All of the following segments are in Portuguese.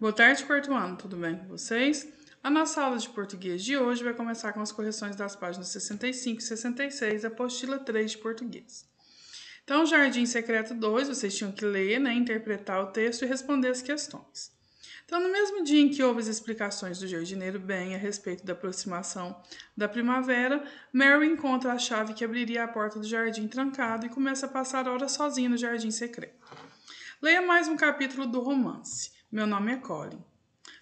Boa tarde, quarto ano, tudo bem com vocês? A nossa aula de português de hoje vai começar com as correções das páginas 65 e 66 da apostila 3 de português. Então, Jardim Secreto 2, vocês tinham que ler, né, interpretar o texto e responder as questões. Então, no mesmo dia em que houve as explicações do jardineiro Ben a respeito da aproximação da primavera, Mary encontra a chave que abriria a porta do jardim trancado e começa a passar horas sozinha no jardim secreto. Leia mais um capítulo do romance. Meu nome é Colin.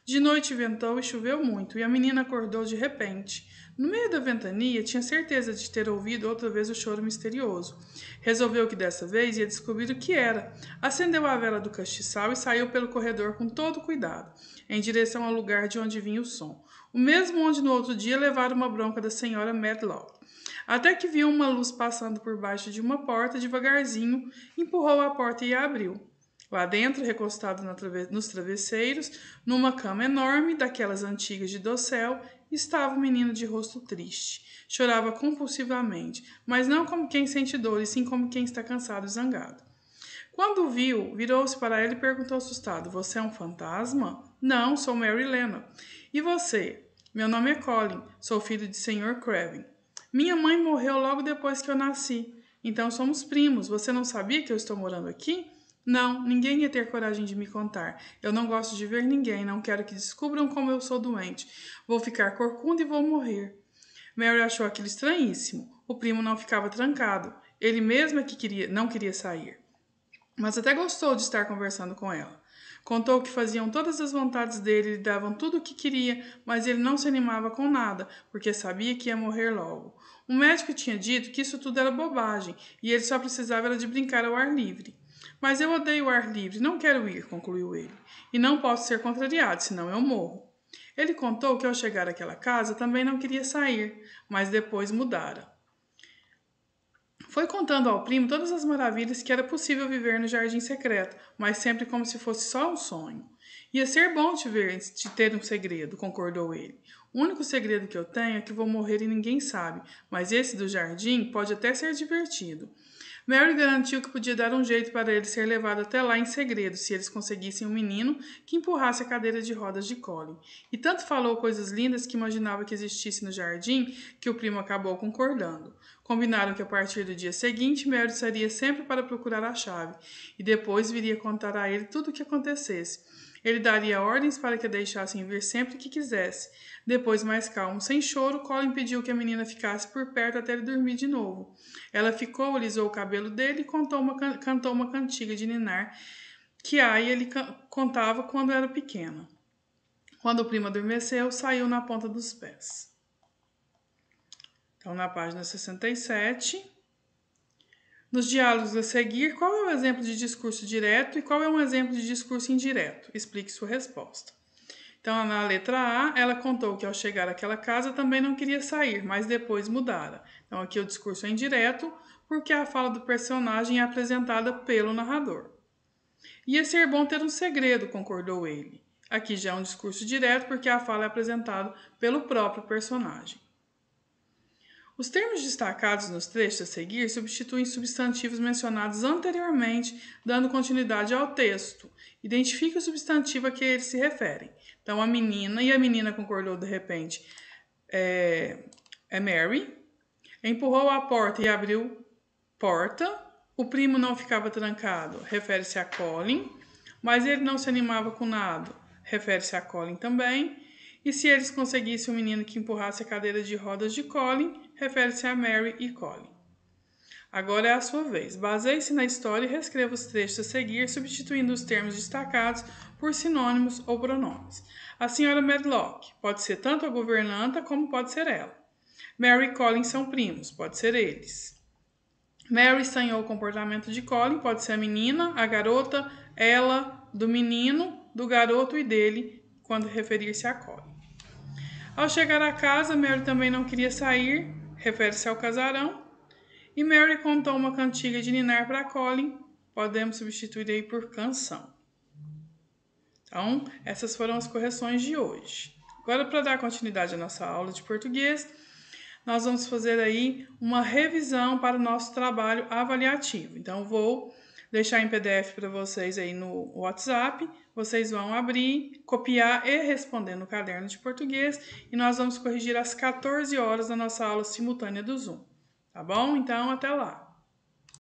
De noite ventou e choveu muito, e a menina acordou de repente. No meio da ventania, tinha certeza de ter ouvido outra vez o choro misterioso. Resolveu que dessa vez ia descobrir o que era. Acendeu a vela do castiçal e saiu pelo corredor com todo cuidado, em direção ao lugar de onde vinha o som. O mesmo onde no outro dia levara uma bronca da senhora Medlock. Até que viu uma luz passando por baixo de uma porta, devagarzinho, empurrou a porta e a abriu. Tipo, lá dentro, recostado nos travesseiros, numa cama enorme, daquelas antigas de dossel, estava o um menino de rosto triste. Chorava compulsivamente, mas não como quem sente dor, e sim como quem está cansado e zangado. Quando viu, virou-se para ela e perguntou assustado: Você é um fantasma? Não, sou Mary Lena. E você? Meu nome é Colin, sou filho de Sr. Craven. Minha mãe morreu logo depois que eu nasci. Então somos primos. Você não sabia que eu estou morando aqui? Não, ninguém ia ter coragem de me contar. Eu não gosto de ver ninguém, não quero que descubram como eu sou doente. Vou ficar corcunda e vou morrer. Mary achou aquilo estranhíssimo. O primo não ficava trancado. Ele mesmo é que queria, não queria sair. Mas até gostou de estar conversando com ela. Contou que faziam todas as vontades dele, lhe davam tudo o que queria, mas ele não se animava com nada, porque sabia que ia morrer logo. O médico tinha dito que isso tudo era bobagem e ele só precisava de brincar ao ar livre. Mas eu odeio o ar livre, não quero ir, concluiu ele, e não posso ser contrariado, senão eu morro. Ele contou que ao chegar àquela casa também não queria sair, mas depois mudara. Foi contando ao primo todas as maravilhas que era possível viver no jardim secreto, mas sempre como se fosse só um sonho. Ia ser bom te ver, te ter um segredo, concordou ele. O único segredo que eu tenho é que vou morrer e ninguém sabe, mas esse do jardim pode até ser divertido. Mary garantiu que podia dar um jeito para ele ser levado até lá em segredo, se eles conseguissem um menino que empurrasse a cadeira de rodas de Colin. E tanto falou coisas lindas que imaginava que existisse no jardim, que o primo acabou concordando. Combinaram que a partir do dia seguinte, Mary sairia sempre para procurar a chave, e depois viria contar a ele tudo o que acontecesse. Ele daria ordens para que a deixassem vir sempre que quisesse. Depois, mais calmo, sem choro, Colin pediu que a menina ficasse por perto até ele dormir de novo. Ela ficou, alisou o cabelo dele e contou uma, cantou uma cantiga de ninar que aí ele contava quando era pequena. Quando o primo adormeceu, saiu na ponta dos pés. Então, na página 67, nos diálogos a seguir, qual é um exemplo de discurso direto e qual é um exemplo de discurso indireto? Explique sua resposta. Então, na letra A, ela contou que ao chegar àquela casa também não queria sair, mas depois mudara. Então, aqui o discurso é indireto, porque a fala do personagem é apresentada pelo narrador. Ia é ser bom ter um segredo, concordou ele. Aqui já é um discurso direto, porque a fala é apresentada pelo próprio personagem. Os termos destacados nos trechos a seguir substituem substantivos mencionados anteriormente, dando continuidade ao texto. Identifique o substantivo a que eles se referem. Então, a menina, e a menina concordou de repente, é, é Mary, empurrou a porta e abriu porta. O primo não ficava trancado, refere-se a Colin, mas ele não se animava com nada, refere-se a Colin também. E se eles conseguissem um menino que empurrasse a cadeira de rodas de Colin, refere-se a Mary e Colin. Agora é a sua vez. Baseie-se na história e reescreva os trechos a seguir, substituindo os termos destacados por sinônimos ou pronomes. A senhora Medlock pode ser tanto a governanta como pode ser ela. Mary e Colin são primos, pode ser eles. Mary estranhou o comportamento de Colin, pode ser a menina, a garota, ela, do menino, do garoto e dele, quando referir-se a Colin. Ao chegar à casa, Mary também não queria sair, refere-se ao casarão, e Mary contou uma cantiga de Ninar para Colin, podemos substituir aí por canção. Então, essas foram as correções de hoje. Agora, para dar continuidade à nossa aula de português, nós vamos fazer aí uma revisão para o nosso trabalho avaliativo. Então, vou deixar em PDF para vocês aí no WhatsApp vocês vão abrir, copiar e responder no caderno de português e nós vamos corrigir às 14 horas da nossa aula simultânea do Zoom. Tá bom? Então, até lá!